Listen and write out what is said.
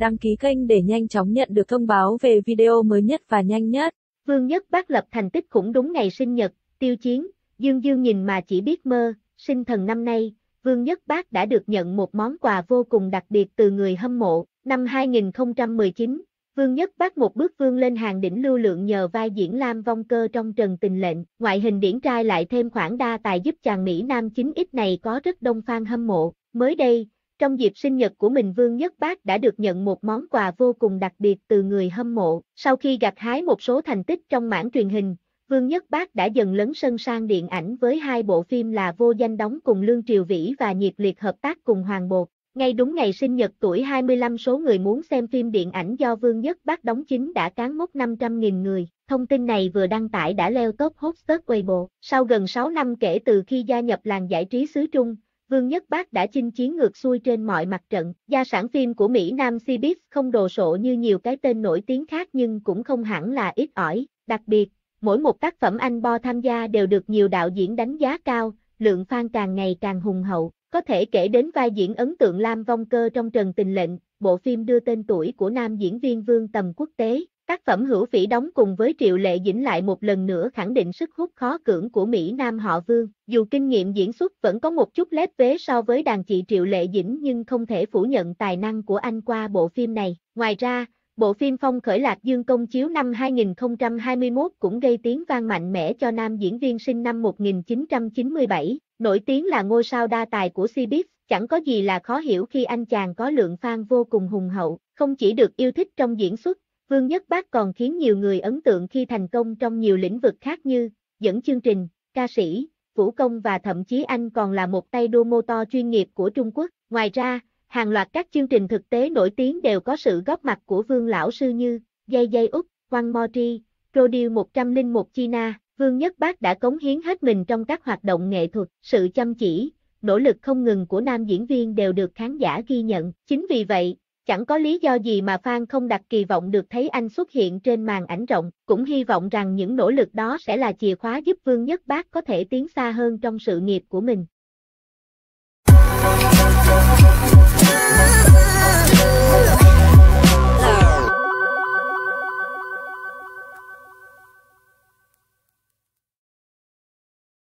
đăng ký kênh để nhanh chóng nhận được thông báo về video mới nhất và nhanh nhất. Vương Nhất Bác lập thành tích cũng đúng ngày sinh nhật, tiêu chiến, Dương Dương nhìn mà chỉ biết mơ, sinh thần năm nay, Vương Nhất Bác đã được nhận một món quà vô cùng đặc biệt từ người hâm mộ, năm 2019, Vương Nhất Bác một bước vương lên hàng đỉnh lưu lượng nhờ vai diễn Lam Vong Cơ trong Trần Tình Lệnh, ngoại hình điển trai lại thêm khoảng đa tài giúp chàng Mỹ Nam 9X này có rất đông fan hâm mộ, mới đây, trong dịp sinh nhật của mình Vương Nhất Bác đã được nhận một món quà vô cùng đặc biệt từ người hâm mộ. Sau khi gặt hái một số thành tích trong mảng truyền hình, Vương Nhất Bác đã dần lấn sân sang điện ảnh với hai bộ phim là Vô Danh đóng cùng Lương Triều Vĩ và Nhiệt liệt hợp tác cùng Hoàng Bột. Ngay đúng ngày sinh nhật tuổi 25 số người muốn xem phim điện ảnh do Vương Nhất Bác đóng chính đã cán mốc 500.000 người. Thông tin này vừa đăng tải đã leo top hot search Weibo. Sau gần 6 năm kể từ khi gia nhập làng giải trí xứ Trung, Vương Nhất Bác đã chinh chiến ngược xuôi trên mọi mặt trận, gia sản phim của Mỹ Nam Cbiz không đồ sộ như nhiều cái tên nổi tiếng khác nhưng cũng không hẳn là ít ỏi, đặc biệt, mỗi một tác phẩm anh Bo tham gia đều được nhiều đạo diễn đánh giá cao, lượng fan càng ngày càng hùng hậu, có thể kể đến vai diễn ấn tượng Lam Vong Cơ trong Trần Tình Lệnh, bộ phim đưa tên tuổi của nam diễn viên Vương tầm quốc tế, Tác phẩm hữu phỉ đóng cùng với Triệu Lệ Dĩnh lại một lần nữa khẳng định sức hút khó cưỡng của Mỹ Nam họ Vương. Dù kinh nghiệm diễn xuất vẫn có một chút lép vế so với đàn chị Triệu Lệ Dĩnh nhưng không thể phủ nhận tài năng của anh qua bộ phim này. Ngoài ra, bộ phim Phong Khởi Lạc Dương công chiếu năm 2021 cũng gây tiếng vang mạnh mẽ cho nam diễn viên sinh năm 1997. Nổi tiếng là ngôi sao đa tài của Cbiz, chẳng có gì là khó hiểu khi anh chàng có lượng fan vô cùng hùng hậu, không chỉ được yêu thích trong diễn xuất Vương Nhất Bác còn khiến nhiều người ấn tượng khi thành công trong nhiều lĩnh vực khác như dẫn chương trình, ca sĩ, vũ công và thậm chí anh còn là một tay đua mô to chuyên nghiệp của Trung Quốc. Ngoài ra, hàng loạt các chương trình thực tế nổi tiếng đều có sự góp mặt của Vương Lão Sư như Dây Dây Úc, Quang Mo Tri, Rodeo 101 China. Vương Nhất Bác đã cống hiến hết mình trong các hoạt động nghệ thuật, sự chăm chỉ, nỗ lực không ngừng của nam diễn viên đều được khán giả ghi nhận. Chính vì vậy, Chẳng có lý do gì mà fan không đặt kỳ vọng được thấy anh xuất hiện trên màn ảnh rộng, cũng hy vọng rằng những nỗ lực đó sẽ là chìa khóa giúp Vương Nhất Bác có thể tiến xa hơn trong sự nghiệp của mình.